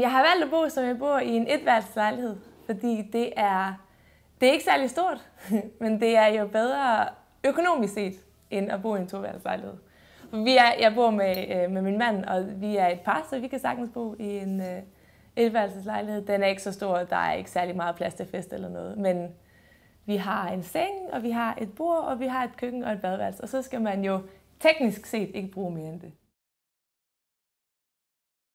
Jeg har valgt at bo, som jeg bor, i en etværelseslejlighed, fordi det er, det er ikke særlig stort, men det er jo bedre økonomisk set, end at bo i en toværelseslejlighed. Vi er, jeg bor med, øh, med min mand, og vi er et par, så vi kan sagtens bo i en øh, etværelseslejlighed. Den er ikke så stor, der er ikke særlig meget plads til fest eller noget, men vi har en seng, og vi har et bord, og vi har et køkken og et badeværelse, og så skal man jo teknisk set ikke bruge mere end det.